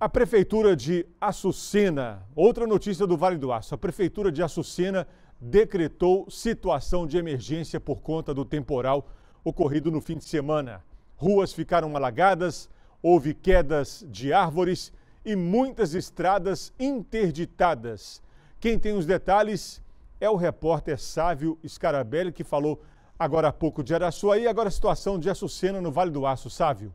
A Prefeitura de Assucena, outra notícia do Vale do Aço, a Prefeitura de Assucena decretou situação de emergência por conta do temporal ocorrido no fim de semana. Ruas ficaram alagadas, houve quedas de árvores e muitas estradas interditadas. Quem tem os detalhes é o repórter Sávio Scarabelli, que falou agora há pouco de Araçuaí, agora a situação de Assucena no Vale do Aço. Sávio.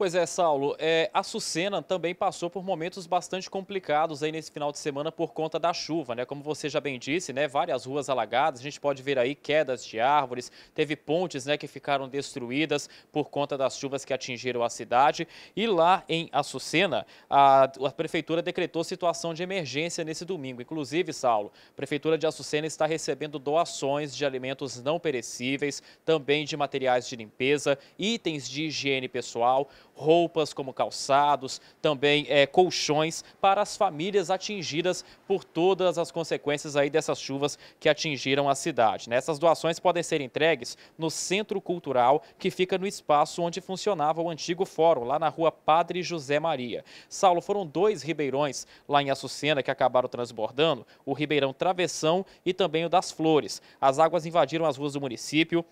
Pois é, Saulo, é, a Sucena também passou por momentos bastante complicados aí nesse final de semana por conta da chuva, né? Como você já bem disse, né? Várias ruas alagadas, a gente pode ver aí quedas de árvores, teve pontes, né, que ficaram destruídas por conta das chuvas que atingiram a cidade. E lá em Açucena, a, a prefeitura decretou situação de emergência nesse domingo. Inclusive, Saulo, a prefeitura de Açucena está recebendo doações de alimentos não perecíveis, também de materiais de limpeza, itens de higiene pessoal roupas como calçados, também é, colchões para as famílias atingidas por todas as consequências aí dessas chuvas que atingiram a cidade. Né? Essas doações podem ser entregues no Centro Cultural, que fica no espaço onde funcionava o antigo fórum, lá na rua Padre José Maria. Saulo, foram dois ribeirões lá em Açucena que acabaram transbordando, o Ribeirão Travessão e também o das Flores. As águas invadiram as ruas do município,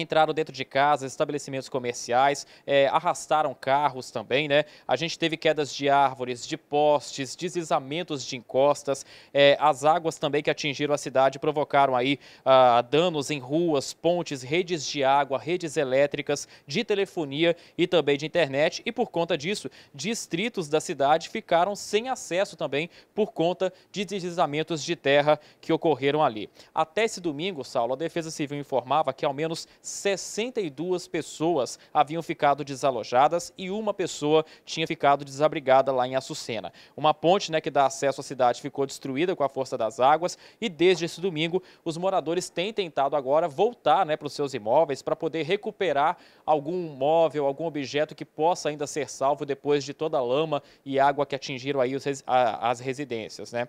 entraram dentro de casas, estabelecimentos comerciais, é, arrastaram carros também, né? A gente teve quedas de árvores, de postes, deslizamentos de encostas, é, as águas também que atingiram a cidade provocaram aí ah, danos em ruas, pontes, redes de água, redes elétricas, de telefonia e também de internet. E por conta disso, distritos da cidade ficaram sem acesso também por conta de deslizamentos de terra que ocorreram ali. Até esse domingo, Saulo, a Defesa Civil informava que ao menos 62 pessoas haviam ficado desalojadas e uma pessoa tinha ficado desabrigada lá em Açucena. Uma ponte né, que dá acesso à cidade ficou destruída com a força das águas e desde esse domingo os moradores têm tentado agora voltar né, para os seus imóveis para poder recuperar algum móvel, algum objeto que possa ainda ser salvo depois de toda a lama e água que atingiram aí os, as residências. Né?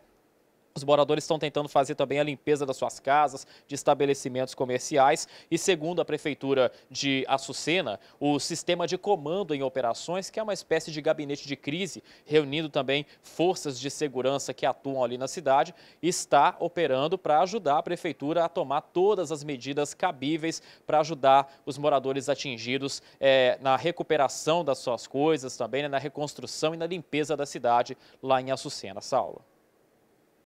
Os moradores estão tentando fazer também a limpeza das suas casas, de estabelecimentos comerciais e, segundo a Prefeitura de Açucena, o sistema de comando em operações, que é uma espécie de gabinete de crise, reunindo também forças de segurança que atuam ali na cidade, está operando para ajudar a Prefeitura a tomar todas as medidas cabíveis para ajudar os moradores atingidos é, na recuperação das suas coisas também, né, na reconstrução e na limpeza da cidade lá em Açucena. Saulo.